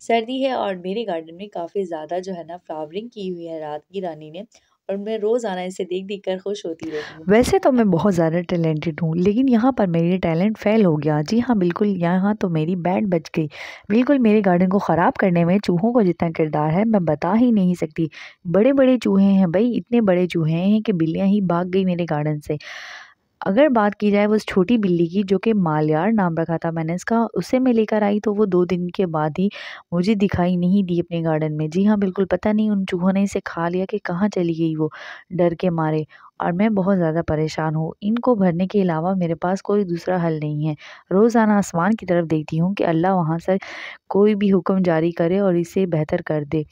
सर्दी है और मेरे गार्डन में काफ़ी ज़्यादा जो है ना फ्लावरिंग की हुई है रात की रानी ने और मैं रोज़ाना इसे देख देख कर खुश होती रहती हूँ वैसे तो मैं बहुत ज़्यादा टैलेंटेड हूँ लेकिन यहाँ पर मेरी टैलेंट फेल हो गया जी हाँ बिल्कुल यहाँ तो मेरी बैट बच गई बिल्कुल मेरे गार्डन को ख़राब करने में चूहों का जितना किरदार है मैं बता ही नहीं सकती बड़े बड़े चूहे हैं भाई इतने बड़े चूहे हैं कि बिल्लियाँ ही भाग गई मेरे गार्डन से अगर बात की जाए उस छोटी बिल्ली की जो कि माल्यार नाम रखा था मैंने इसका उसे मैं लेकर आई तो वो दो दिन के बाद ही मुझे दिखाई नहीं दी अपने गार्डन में जी हाँ बिल्कुल पता नहीं उन चूहों ने इसे खा लिया कि कहाँ चली गई वो डर के मारे और मैं बहुत ज़्यादा परेशान हूँ इनको भरने के अलावा मेरे पास कोई दूसरा हल नहीं है रोज़ाना आसमान की तरफ देखती हूँ कि अल्लाह वहाँ से कोई भी हुक्म जारी करे और इसे बेहतर कर दे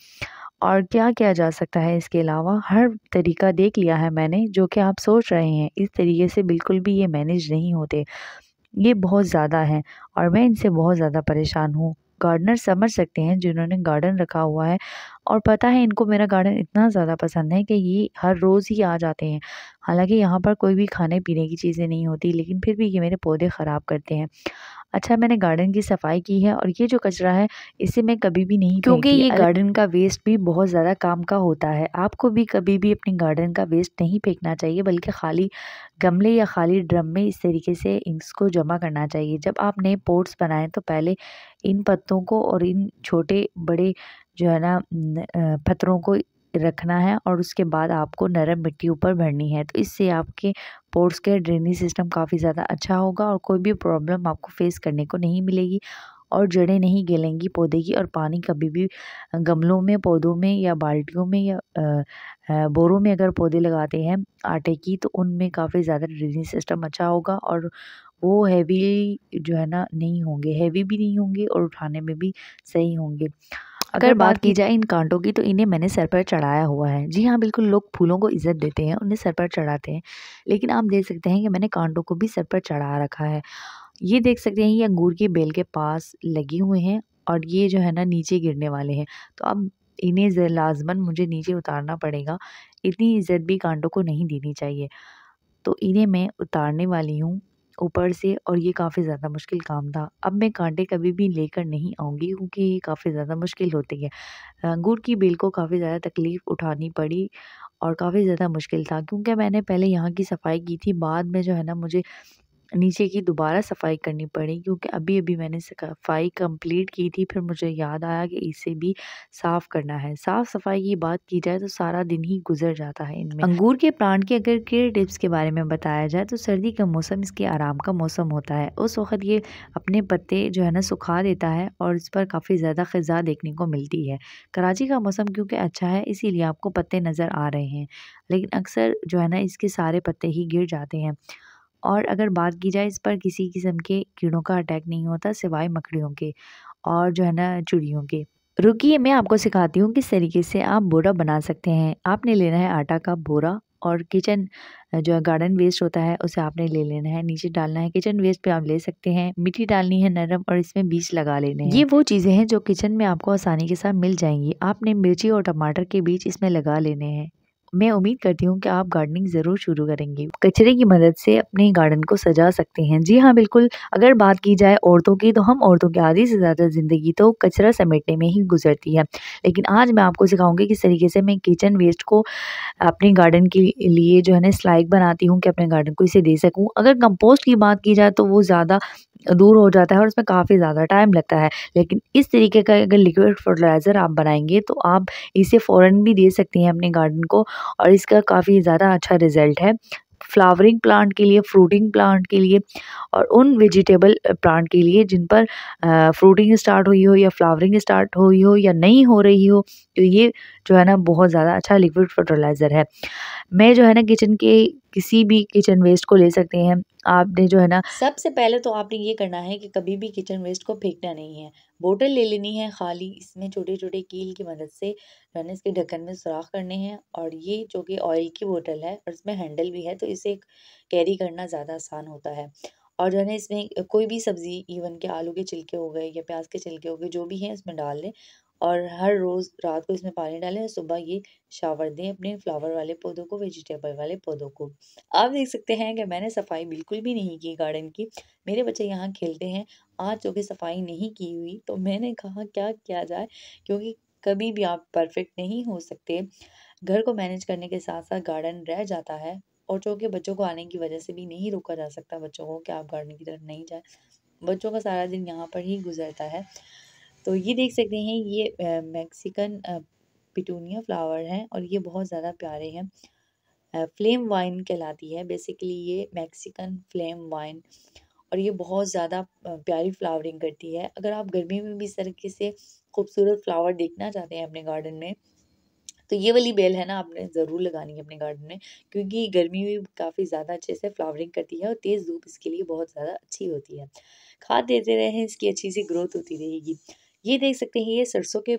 और क्या किया जा सकता है इसके अलावा हर तरीका देख लिया है मैंने जो कि आप सोच रहे हैं इस तरीके से बिल्कुल भी ये मैनेज नहीं होते ये बहुत ज़्यादा है और मैं इनसे बहुत ज़्यादा परेशान हूँ गार्डनर समझ सकते हैं जिन्होंने गार्डन रखा हुआ है और पता है इनको मेरा गार्डन इतना ज़्यादा पसंद है कि ये हर रोज़ ही आ जाते हैं हालांकि यहाँ पर कोई भी खाने पीने की चीज़ें नहीं होती लेकिन फिर भी ये मेरे पौधे ख़राब करते हैं अच्छा मैंने गार्डन की सफाई की है और ये जो कचरा है इसे मैं कभी भी नहीं क्योंकि ये गार्डन का वेस्ट भी बहुत ज़्यादा काम का होता है आपको भी कभी भी अपने गार्डन का वेस्ट नहीं फेंकना चाहिए बल्कि खाली गमले या खाली ड्रम में इस तरीके से इसको जमा करना चाहिए जब आप नए पोर्ट्स बनाएं तो पहले इन पत्तों को और इन छोटे बड़े जो है ना पत्थरों को रखना है और उसके बाद आपको नरम मिट्टी ऊपर भरनी है तो इससे आपके पोर्ट्स के ड्रेनेज सिस्टम काफ़ी ज़्यादा अच्छा होगा और कोई भी प्रॉब्लम आपको फेस करने को नहीं मिलेगी और जड़ें नहीं गलेंगी पौधे की और पानी कभी भी गमलों में पौधों में या बाल्टियों में या बोरों में अगर पौधे लगाते हैं आटे की तो उनमें काफ़ी ज़्यादा ड्रेनेज सिस्टम अच्छा होगा और वो हैवी जो है ना नहीं होंगे हैवी भी नहीं होंगे और उठाने में भी सही होंगे अगर बात की जाए इन कांटों की तो इन्हें मैंने सर पर चढ़ाया हुआ है जी हाँ बिल्कुल लोग फूलों को इज्जत देते हैं उन्हें सर पर चढ़ाते हैं लेकिन आप देख सकते हैं कि मैंने कांटों को भी सर पर चढ़ा रखा है ये देख सकते हैं ये अंगूर की बेल के पास लगे हुए हैं और ये जो है ना नीचे गिरने वाले हैं तो अब इन्हें लाजमन मुझे नीचे उतारना पड़ेगा इतनी इज्जत भी कांटों को नहीं देनी चाहिए तो इन्हें मैं उतारने वाली हूँ ऊपर से और ये काफ़ी ज़्यादा मुश्किल काम था अब मैं कांटे कभी भी लेकर नहीं आऊँगी क्योंकि ये काफ़ी ज़्यादा मुश्किल होती है अंगूर की बेल को काफ़ी ज़्यादा तकलीफ़ उठानी पड़ी और काफ़ी ज़्यादा मुश्किल था क्योंकि मैंने पहले यहाँ की सफाई की थी बाद में जो है ना मुझे नीचे की दोबारा सफाई करनी पड़ी क्योंकि अभी अभी मैंने सफाई कंप्लीट की थी फिर मुझे याद आया कि इसे भी साफ़ करना है साफ़ सफाई की बात की जाए तो सारा दिन ही गुजर जाता है इनमें अंगूर के प्लांट की अगर केयर टिप्स के बारे में बताया जाए तो सर्दी का मौसम इसके आराम का मौसम होता है उस वक्त ये अपने पत्ते जो है ना सुखा देता है और इस पर काफ़ी ज़्यादा ख़ज़ा देखने को मिलती है कराची का मौसम क्योंकि अच्छा है इसीलिए आपको पत्ते नज़र आ रहे हैं लेकिन अक्सर जो है ना इसके सारे पत्ते ही गिर जाते हैं और अगर बात की जाए इस पर किसी किस्म के कीड़ों का अटैक नहीं होता सिवाय मकड़ियों के और जो है ना चुड़ियों के रुकिए मैं आपको सिखाती हूँ किस तरीके से आप बोरा बना सकते हैं आपने लेना है आटा का बोरा और किचन जो है गार्डन वेस्ट होता है उसे आपने ले लेना है नीचे डालना है किचन वेस्ट पे आप ले सकते हैं मिट्टी डालनी है नरम और इसमें बीज लगा लेने हैं ये वो चीज़ें हैं जो किचन में आपको आसानी के साथ मिल जाएंगी आपने मिर्ची और टमाटर के बीज इसमें लगा लेने हैं मैं उम्मीद करती हूँ कि आप गार्डनिंग ज़रूर शुरू करेंगे कचरे की मदद से अपने गार्डन को सजा सकते हैं जी हाँ बिल्कुल अगर बात की जाए औरतों की तो हम औरतों की आधी से ज़्यादा ज़िंदगी तो कचरा समेटने में ही गुजरती है लेकिन आज मैं आपको सिखाऊंगी किस तरीके से मैं किचन वेस्ट को अपने गार्डन के लिए जो है ना स्लाइक बनाती हूँ कि अपने गार्डन को इसे दे सकूँ अगर कंपोस्ट की बात की जाए तो वो ज़्यादा दूर हो जाता है और इसमें काफ़ी ज़्यादा टाइम लगता है लेकिन इस तरीके का अगर लिक्विड फर्टिलाइज़र आप बनाएंगे तो आप इसे फ़ौर भी दे सकती हैं अपने गार्डन को और इसका काफ़ी ज़्यादा अच्छा रिज़ल्ट है फ्लावरिंग प्लांट के लिए फ्रूटिंग प्लांट के लिए और उन वेजिटेबल प्लांट के लिए जिन पर फ्रूटिंग स्टार्ट हुई हो या फ्लावरिंग स्टार्ट हुई हो या नहीं हो रही हो तो ये जो है ना बहुत ज़्यादा अच्छा लिक्विड फर्टिलाइज़र है मैं जो है ना किचन के किसी भी किचन वेस्ट को ले सकते हैं आपने जो है ना सबसे पहले तो आपने ये करना है कि कभी भी किचन वेस्ट को फेंकना नहीं है बोतल ले लेनी है खाली इसमें छोटे छोटे कील की मदद से जो है ना इसके ढक्कन में सुराख करने हैं और ये जो कि ऑयल की बोतल है और इसमें हैंडल भी है तो इसे कैरी करना ज़्यादा आसान होता है और जो है ना इसमें कोई भी सब्ज़ी इवन के आलू के छिलके हो गए या प्याज के छिलके हो गए जो भी हैं इसमें डाल लें और हर रोज़ रात को इसमें पानी डालें और सुबह ये शावर दें अपने फ्लावर वाले पौधों को वेजिटेबल वाले पौधों को आप देख सकते हैं कि मैंने सफाई बिल्कुल भी नहीं की गार्डन की मेरे बच्चे यहाँ खेलते हैं आज चूँकि सफाई नहीं की हुई तो मैंने कहा क्या किया जाए क्योंकि कभी भी आप परफेक्ट नहीं हो सकते घर को मैनेज करने के साथ साथ गार्डन रह जाता है और जो कि बच्चों को आने की वजह से भी नहीं रोका जा सकता बच्चों को कि आप गार्डन की तरफ नहीं जाए बच्चों का सारा दिन यहाँ पर ही गुजरता है तो ये देख सकते हैं ये मैक्सिकन पिटूनिया फ्लावर हैं और ये बहुत ज़्यादा प्यारे हैं फ्लेम वाइन कहलाती है बेसिकली ये मैक्सिकन फ्लेम वाइन और ये बहुत ज़्यादा प्यारी फ्लावरिंग करती है अगर आप गर्मी में भी इस तरीके से खूबसूरत फ्लावर देखना चाहते हैं अपने गार्डन में तो ये वाली बेल है ना आपने ज़रूर लगानी है अपने गार्डन में क्योंकि गर्मी में काफ़ी ज़्यादा अच्छे से फ्लावरिंग करती है और तेज़ धूप इसके लिए बहुत ज़्यादा अच्छी होती है खाद देते रहें इसकी अच्छी सी ग्रोथ होती रहेगी ये देख सकते हैं ये सरसों के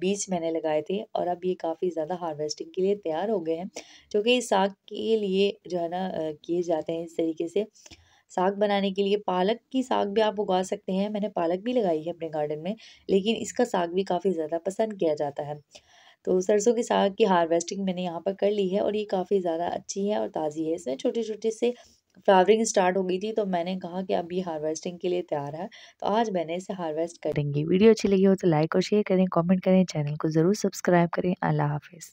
बीज मैंने लगाए थे और अब ये काफ़ी ज़्यादा हार्वेस्टिंग के लिए तैयार हो गए हैं जो कि साग के लिए जो है ना किए जाते हैं इस तरीके से साग बनाने के लिए पालक की साग भी आप उगा सकते हैं मैंने पालक भी लगाई है अपने गार्डन में लेकिन इसका साग भी काफ़ी ज़्यादा पसंद किया जाता है तो सरसों के साग की हार्वेस्टिंग मैंने यहाँ पर कर ली है और ये काफ़ी ज़्यादा अच्छी है और ताज़ी है इसमें छोटे छोटे से फ्लावरिंग स्टार्ट हो गई थी तो मैंने कहा कि अब ये हार्वेस्टिंग के लिए तैयार है तो आज मैंने इसे हार्वेस्ट करेंगी वीडियो अच्छी लगी हो तो लाइक और शेयर करें कमेंट करें चैनल को ज़रूर सब्सक्राइब करें अल्लाह हाफिज़